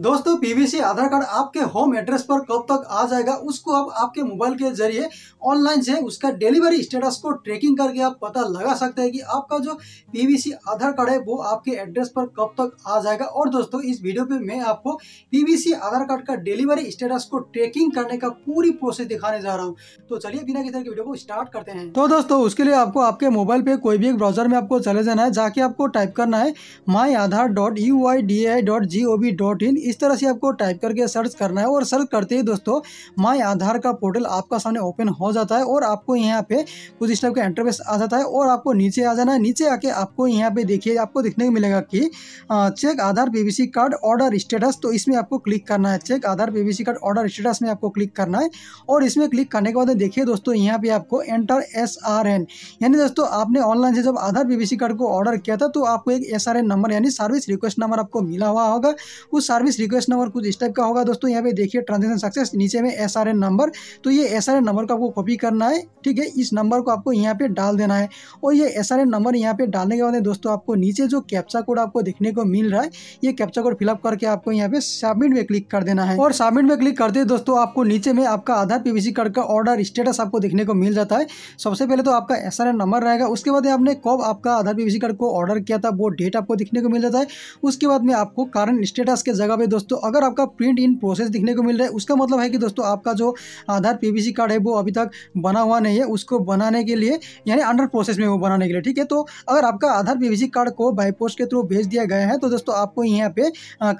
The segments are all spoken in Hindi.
दोस्तों पीवीसी आधार कार्ड आपके होम एड्रेस पर कब तक आ जाएगा उसको आप आपके मोबाइल के जरिए ऑनलाइन से उसका डिलीवरी स्टेटस को ट्रैकिंग करके आप पता लगा सकते हैं कि आपका जो पीवीसी आधार कार्ड है वो आपके एड्रेस पर कब तक आ जाएगा और दोस्तों इस वीडियो पे मैं आपको पीवीसी आधार कार्ड का डिलीवरी स्टेटस को ट्रेकिंग करने का पूरी प्रोसेस दिखाने जा रहा हूँ तो चलिए बिना किसी वीडियो को स्टार्ट करते हैं तो दोस्तों उसके लिए आपको आपके मोबाइल पे कोई भी एक ब्राउजर में आपको चले जाना है जाके आपको टाइप करना है my Aadhaar dot U I D A I ji O V dot dot in तरह से आपको टाइप करके सर्च करना है और सर्च करते ही दोस्तों माई आधार का पोर्टल आपका सामने ओपन हो जाता है और आपको यहाँ पे कुछ इस टाइप का इंटरवेस आ जाता है और आपको नीचे आ जाना है नीचे आके आपको यहाँ पे देखिए आपको देखने को मिलेगा कि check Aadhaar P card order status तो इसमें आपको क्लिक करना है check Aadhaar P card order status में आपको क्लिक करना है और इसमें क्लिक करने के बाद देखिए दोस्तों यहाँ पे आपको एंटर एस यानी दोस्तों आपने ऑनलाइन से जब आधार पी कार्ड को ऑर्डर किया था तो आपको एक एस नंबर यानी सर्विस रिक्वेस्ट नंबर आपको मिला हुआ होगा उस सर्विस रिक्वेस्ट नंबर कुछ इस टाइप का होगा दोस्तों यहाँ पे देखिए ट्रांजेक्शन सक्सेस नीचे में एस नंबर तो ये एस नंबर को आपको कॉपी करना है ठीक है इस नंबर को आपको यहाँ पे डाल देना है और ये एस नंबर यहाँ पे डालने के बाद दोस्तों आपको नीचे जो कैप्चा कोड आपको देखने को मिल रहा है ये कैप्चा कोड फिलअप करके आपको यहाँ पे सबमिट में क्लिक कर देना है और सबमिट में क्लिक करते दोस्तों आपको नीचे में आपका आधार पीवीसी कार्ड का ऑर्डर स्टेटस आपको देखने को मिल जाता है सबसे पहले तो आपका एस नंबर रहेगा उसके बाद आपने कब आपका आधार पीवीसी कार्ड को ऑर्डर किया था वो डेट आपको देखने को मिल जाता है उसके बाद में आपको कारण स्टेटस के जगह मतलब है दोस्तों अगर आपका प्रिंट इन प्रोसेस दिखने को मिल रहा है उसका मतलब है कि दोस्तों आपका जो आधार पीवीसी कार्ड है वो अभी तक बना हुआ नहीं है उसको बनाने के लिए यानी अंडर प्रोसेस में वो बनाने के लिए ठीक है तो अगर आपका आधार पीवीसी कार्ड को बाई पोस्ट के थ्रू भेज दिया गया है तो दोस्तों आपको यहाँ पे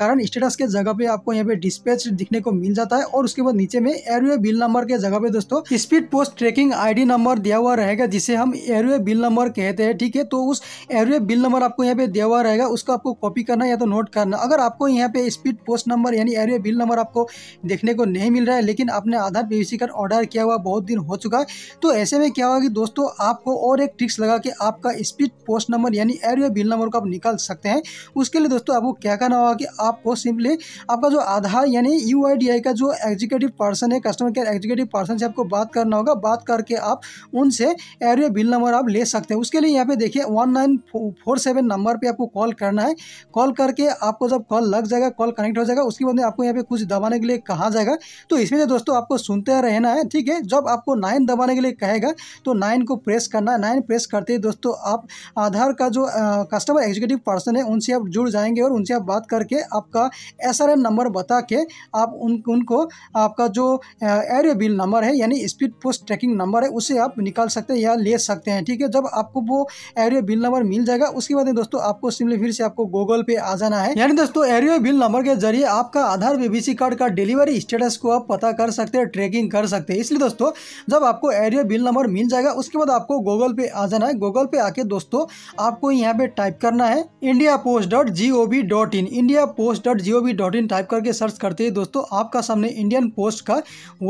कारण स्टेटस के जगह पे आपको यहाँ पे डिस्पैच दिखने को मिल जाता है और उसके बाद नीचे में एयरवे बिल नंबर के जगह पे दोस्तों speed post tracking I number दिया हुआ रहेगा जिसे हम एयरवे बिल नंबर कहते हैं ठीक है तो उस एयरवे बिल नंबर आपको यहाँ पे दिया हुआ रहेगा उसको आपको कॉपी करना या तो नोट करना अगर आपको यहाँ पे स्पीड स्पीड पोस्ट नंबर यानी एरिया बिल नंबर आपको देखने को नहीं मिल रहा है लेकिन आपने आधार पी कार्ड ऑर्डर किया हुआ बहुत दिन हो चुका है तो ऐसे में क्या होगा कि दोस्तों आपको और एक ट्रिक्स लगा कि आपका स्पीड पोस्ट नंबर यानी एरिया बिल नंबर को आप निकाल सकते हैं उसके लिए दोस्तों आपको क्या करना होगा कि आपको सिंपली आपका जो आधार यानी यू का जो एग्जीक्यूटिव पर्सन है कस्टमर केयर एग्जीक्यूटिव पर्सन से आपको बात करना होगा बात करके आप उनसे एरिया बिल नंबर आप ले सकते हैं उसके लिए यहाँ पे देखिए one nine four seven number पर आपको कॉल करना है कॉल करके आपको जब कॉल लग जाएगा कॉल कनेक्ट हो जाएगा उसके बाद में आपको यहाँ पे कुछ दबाने के लिए कहा जाएगा तो इसमें दोस्तों आपको सुनते रहना है ठीक है जब आपको नाइन दबाने के लिए कहेगा तो नाइन को प्रेस करना है नाइन प्रेस करते ही दोस्तों आप आधार का जो कस्टमर एग्जीक्यूटिव पर्सन है उनसे आप जुड़ जाएंगे और उनसे आप बात करके आपका एस नंबर बता के आप उन उनको आपका जो एरियो बिल नंबर है यानी स्पीड पोस्ट ट्रैकिंग नंबर है उसे आप निकाल सकते हैं या ले सकते हैं ठीक है जब आपको वो एरियो बिल नंबर मिल जाएगा उसके बाद दोस्तों आपको सिमली फिर से आपको गूगल पे आ जाना है यानी दोस्तों एरियो बिल नंबर के जरिए आपका आधार बीबीसी कार्ड का डिलीवरी स्टेटस को आप पता कर सकते हैं ट्रैकिंग कर सकते हैं इसलिए दोस्तों जब आपको एरिया बिल नंबर मिल जाएगा उसके बाद आपको गूगल पे आ जाना है गूगल पे आके दोस्तों आपको यहाँ पे टाइप करना है India post dot ji O V dot in India post dot ji O V dot in type करके सर्च करते हैं दोस्तों आपका सामने इंडियन पोस्ट का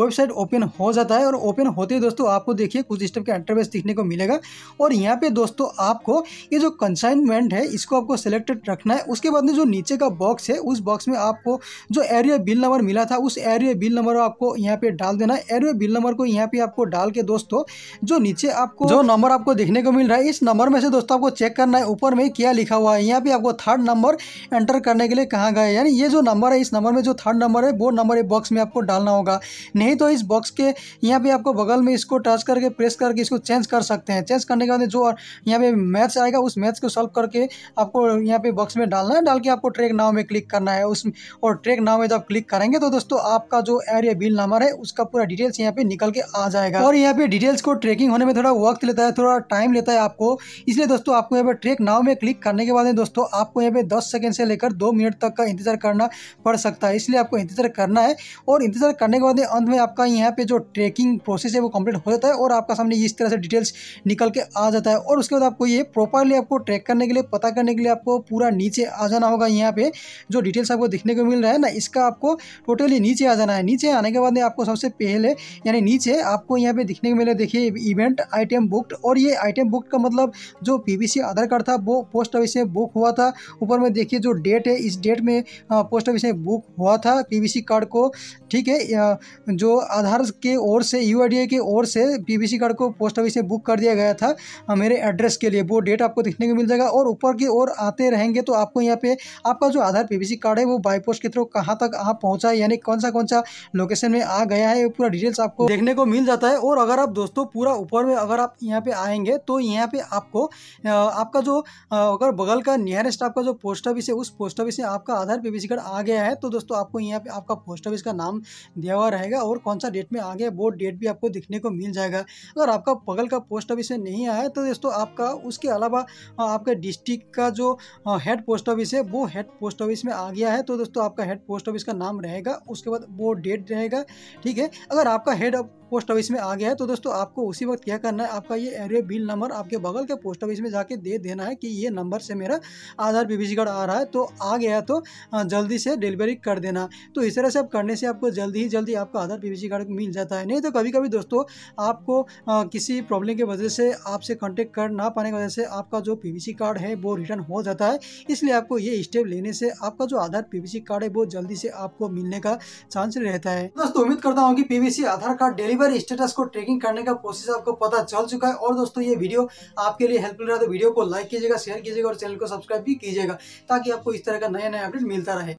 वेबसाइट ओपन हो जाता है और ओपन होते ही दोस्तों आपको देखिए कुछ स्टेप का इंटरवेस दिखने को मिलेगा और यहाँ पे दोस्तों आपको ये जो कंसाइनमेंट है इसको आपको सिलेक्टेड रखना है उसके बाद में जो नीचे का बॉक्स है उस बॉक्स उसमें आपको जो एरिया बिल नंबर मिला था उस एरिया बिल नंबर आपको यहाँ पे डाल देना एरिया बिल नंबर को यहाँ पे आपको डाल के दोस्तों जो नीचे आपको जो नंबर आपको देखने को मिल रहा है इस नंबर में से दोस्तों आपको चेक करना है ऊपर में क्या लिखा हुआ है यहाँ पे आपको थर्ड नंबर एंटर करने के लिए कहाँ गए यानी ये जो नंबर है इस नंबर में जो थर्ड नंबर है वो नंबर एक बॉक्स में आपको डालना होगा नहीं तो इस बॉक्स के यहाँ पे आपको बगल में इसको टच करके प्रेस करके इसको चेंज कर सकते हैं चेंज करने के बाद जो यहाँ पे मैथ्स आएगा उस मैथ्स को सॉल्व करके आपको यहाँ पे बॉक्स में डालना है डाल के आपको ट्रैक नाव में क्लिक करना है उसमें और ट्रैक नाउ में जब क्लिक करेंगे तो दोस्तों आपका जो एरिया बिल नंबर है उसका पूरा डिटेल्स यहाँ पे निकल के आ जाएगा और यहाँ पे डिटेल्स को ट्रैकिंग होने में थोड़ा वक्त लेता है थोड़ा टाइम लेता है आपको इसलिए दोस्तों आपको यहाँ पे ट्रैक नाव में क्लिक करने के बाद दोस्तों आपको यहाँ पे दस सेकेंड से लेकर दो मिनट तक का इंतजार करना पड़ सकता है इसलिए आपको इंतजार करना है और इंतजार करने के बाद अंत में आपका यहाँ पे जो ट्रैकिंग प्रोसेस है वो कंप्लीट हो जाता है और आपका सामने इस तरह से डिटेल्स निकल के आ जाता है और उसके बाद आपको ये प्रॉपरली आपको ट्रैक करने के लिए पता करने के लिए आपको पूरा नीचे आ जाना होगा यहाँ पे जो डिटेल्स आपको आपको दिखने को मिल रहा है ना इसका आपको टोटली नीचे आ जाना है नीचे आने के बाद आपको सबसे पहले यानी नीचे आपको यहाँ पे दिखने को मिले देखिए इवेंट आइटम बुक्ड और ये आइटम बुक का मतलब जो पीबीसी आधार कार्ड था वो पोस्ट ऑफिस में बुक हुआ था ऊपर में देखिए जो डेट है इस डेट में पोस्ट ऑफिस में बुक हुआ था पीबीसी कार्ड को ठीक है जो आधार के ओर से यू के ओर से पीबीसी कार्ड को पोस्ट ऑफिस में बुक कर दिया गया था मेरे एड्रेस के लिए वो डेट आपको देखने को मिल जाएगा और ऊपर की ओर आते रहेंगे तो आपको यहाँ पे आपका जो आधार पी कार्ड है वो बाईपोस्ट के थ्रू कहाँ तक आप पहुँचा है यानी कौन सा कौन सा लोकेशन में आ गया है पूरा डिटेल्स आपको देखने को मिल जाता है और अगर आप दोस्तों पूरा ऊपर में अगर आप यहाँ पे आएंगे तो यहाँ पे आपको आपका जो अगर बगल का नियरेस्ट आपका जो पोस्ट ऑफिस है उस पोस्ट ऑफिस में आपका आधार पेबीसी कार्ड आ गया है तो दोस्तों आपको यहाँ पे आपका पोस्ट ऑफिस का नाम दिया हुआ रहेगा और कौन सा डेट में आ गया वो डेट भी आपको दिखने को मिल जाएगा अगर आपका बगल का पोस्ट ऑफिस में नहीं आया तो दोस्तों आपका उसके अलावा आपके डिस्ट्रिक्ट का जो हेड पोस्ट ऑफिस है वो हेड पोस्ट ऑफिस में आ गया है है तो दोस्तों आपका हेड पोस्ट ऑफिस का नाम रहेगा उसके बाद वो डेट रहेगा ठीक है अगर आपका हेड पोस्ट ऑफिस में आ गया है तो दोस्तों आपको उसी वक्त क्या करना है आपका ये एरिया बिल नंबर आपके बगल के पोस्ट ऑफिस में जाके दे देना है कि ये नंबर से मेरा आधार बीबीसी कार्ड आ रहा है तो आ गया तो जल्दी से डिलीवरी कर देना तो इस तरह से आप करने से आपको जल्दी ही जल्दी आपका आधार बीबीसी कार्ड मिल जाता है नहीं तो कभी कभी दोस्तों आपको किसी प्रॉब्लम की वजह से आपसे कॉन्टेक्ट कर ना पाने की वजह से आपका जो पी कार्ड है वो रिटर्न हो जाता है इसलिए आपको ये स्टेप लेने से आपका जो आधार पी कार्ड है वो जल्दी से आपको मिलने का चांस रहता है दोस्तों उम्मीद करता हूँ कि पी Aadhaar card delivery status को ट्रैकिंग करने का प्रोसेस आपको पता चल चुका है और दोस्तों ये वीडियो आपके लिए हेल्पफुल रहा तो वीडियो को लाइक कीजिएगा शेयर कीजिएगा और चैनल को सब्सक्राइब भी कीजिएगा ताकि आपको इस तरह का नया नया अपडेट मिलता रहे